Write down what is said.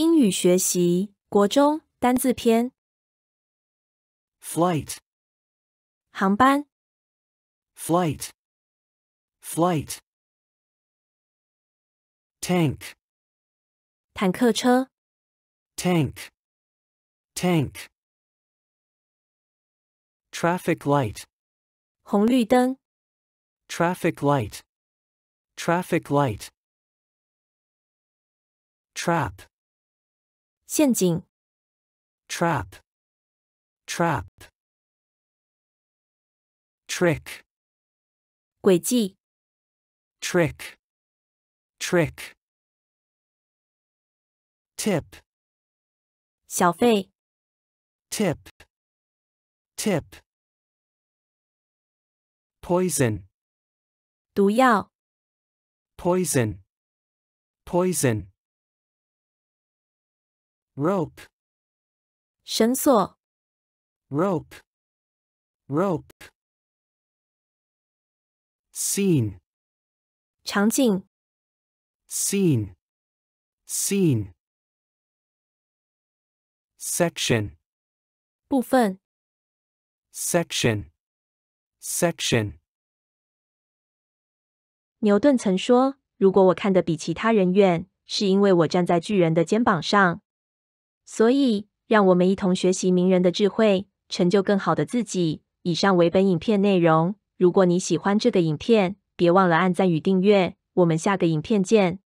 英语学习，国中单字篇。Flight，航班。Flight，Flight，Tank，坦克车。Tank，Tank，Traffic light，红绿灯。Traffic light，Traffic light，Trap。陷阱 trap trap trick 诡计 trick trick tip 小费 tip tip poison 毒药 poison poison rope 绳索 rope rope scene 场景 scene scene section 部分 section section 牛顿曾说：“如果我看得比其他人远，是因为我站在巨人的肩膀上。”所以，让我们一同学习名人的智慧，成就更好的自己。以上为本影片内容。如果你喜欢这个影片，别忘了按赞与订阅。我们下个影片见。